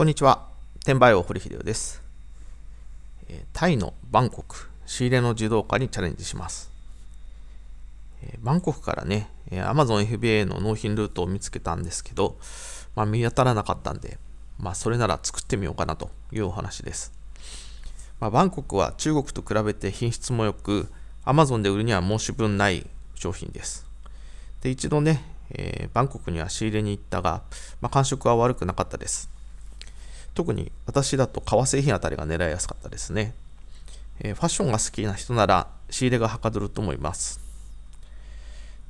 こんにちは。転売王堀秀夫です。タイのバンコク、仕入れの自動化にチャレンジします。バンコクからね、Amazon FBA の納品ルートを見つけたんですけど、まあ、見当たらなかったんで、まあ、それなら作ってみようかなというお話です。まあ、バンコクは中国と比べて品質も良く、Amazon で売るには申し分ない商品です。で、一度ね、えー、バンコクには仕入れに行ったが、まあ、感触は悪くなかったです。特に私だと革製品あたりが狙いやすかったですね。えファッションが好きな人なら仕入れがはかどると思います。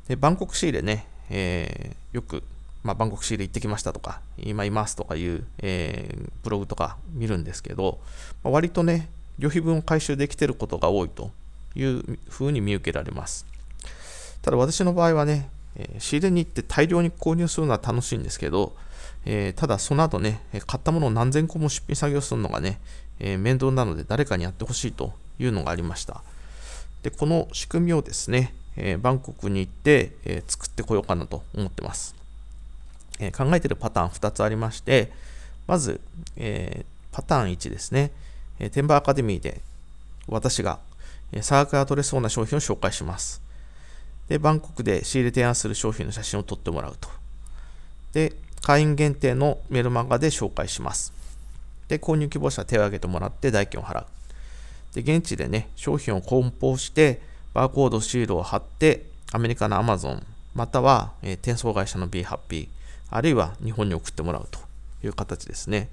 でバンコク仕入れね、えー、よく、まあ、バンコク仕入れ行ってきましたとか、今いますとかいう、えー、ブログとか見るんですけど、まあ、割とね、旅費分を回収できてることが多いというふうに見受けられます。ただ私の場合はね、え仕入れに行って大量に購入するのは楽しいんですけど、えただその後ね、買ったものを何千個も出品作業するのがね、え面倒なので誰かにやってほしいというのがありました。で、この仕組みをですね、えバンコクに行って、え作ってこようかなと思ってます。え考えてるパターン2つありまして、まず、えパターン1ですね、えー、テンバーアカデミーで私が、えサークルが取れそうな商品を紹介します。で、バンコクで仕入れ提案する商品の写真を撮ってもらうと。で、会員限定のメルマガで紹介します。で、購入希望者手を挙げてもらって代金を払う。で、現地でね、商品を梱包して、バーコードシールを貼って、アメリカの Amazon、または、えー、転送会社の BeHappy、あるいは日本に送ってもらうという形ですね。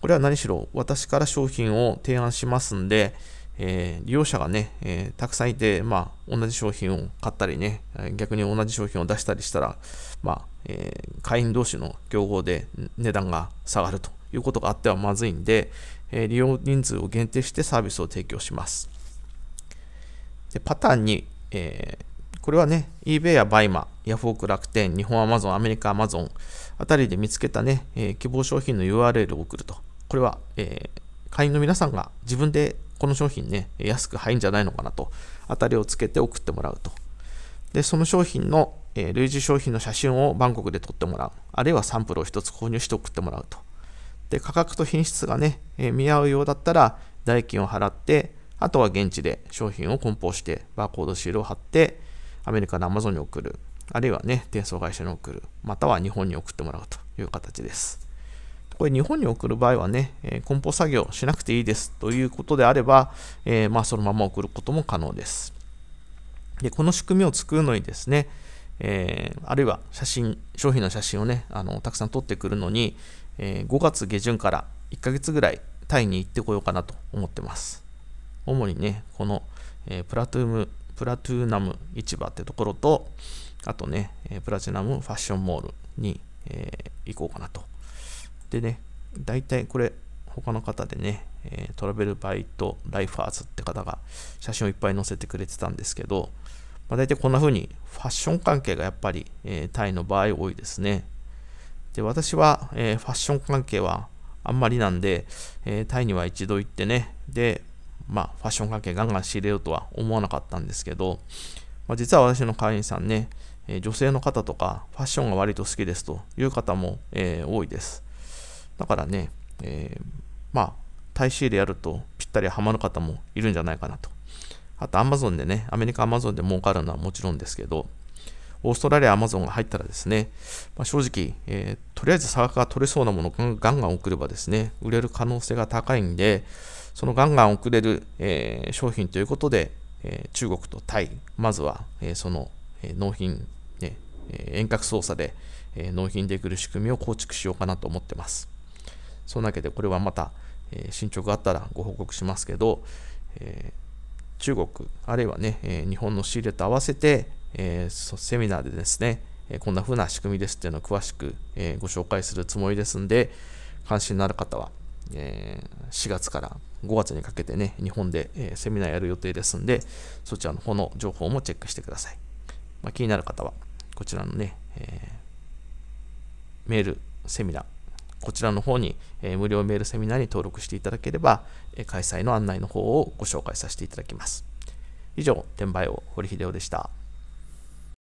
これは何しろ私から商品を提案しますんで、えー、利用者がね、えー、たくさんいて、まあ、同じ商品を買ったりね、逆に同じ商品を出したりしたら、まあ、えー、会員同士の競合で値段が下がるということがあってはまずいんで、え利用人数を限定してサービスを提供します。でパターン2、えこれはね、eBay や BuyMa、ヤフオク、楽天、日本 Amazon、アメリカ Amazon あたりで見つけたね、え希望商品の URL を送ると。これは、え会員の皆さんが自分でこの商品ね、安く入るんじゃないのかなと、当たりをつけて送ってもらうと。で、その商品の、えー、類似商品の写真をバンコクで撮ってもらう。あるいはサンプルを1つ購入して送ってもらうと。で、価格と品質がね、えー、見合うようだったら、代金を払って、あとは現地で商品を梱包して、バーコードシールを貼って、アメリカの Amazon に送る。あるいはね、転送会社に送る。または日本に送ってもらうという形です。これ日本に送る場合はね、え梱包作業しなくていいですということであれば、えまあ、そのまま送ることも可能です。でこの仕組みを作るのにですね、えー、あるいは写真、商品の写真をね、あのたくさん撮ってくるのに、えー、5月下旬から1ヶ月ぐらいタイに行ってこようかなと思ってます。主にね、この、えー、プラトゥーム、プラトゥーナム市場ってところと、あとね、えプラチナムファッションモールに、え行こうかなとでね、大体これ、他の方でね、えトラベルバイトライファーズって方が写真をいっぱい載せてくれてたんですけど、まあ、大体こんな風にファッション関係がやっぱり、えー、タイの場合多いですね。で、私は、えー、ファッション関係はあんまりなんで、えー、タイには一度行ってね、で、まあ、ファッション関係ガンガン仕入れようとは思わなかったんですけど、まあ、実は私の会員さんね、え女性の方とかファッションが割と好きですという方も、え多いです。だからね、えー、まあ、シーでやるとぴったりハマる方もいるんじゃないかなと。あと、アマゾンでね、アメリカアマゾンで儲かるのはもちろんですけど、オーストラリアアマゾンが入ったらですね、まあ、正直、えー、とりあえず差額が取れそうなものをガンガン送ればですね、売れる可能性が高いんで、そのガンガン送れる、えー、商品ということで、えー、中国とタイ、まずは、えその、え納品、ね、え遠隔操作で、え納品できる仕組みを構築しようかなと思ってます。そんなわけで、これはまた、え進捗があったらご報告しますけど、え中国、あるいはね、え日本の仕入れと合わせて、えセミナーでですね、えこんな風な仕組みですっていうのを詳しく、えご紹介するつもりですんで、関心のある方は、え4月から5月にかけてね、日本で、えセミナーやる予定ですんで、そちらの方の情報もチェックしてください。まあ、気になる方は、こちらのね、えー、メール、セミナー、こちらの方に、え無料メールセミナーに登録していただければ、え開催の案内の方をご紹介させていただきます。以上、転売を堀秀夫でした。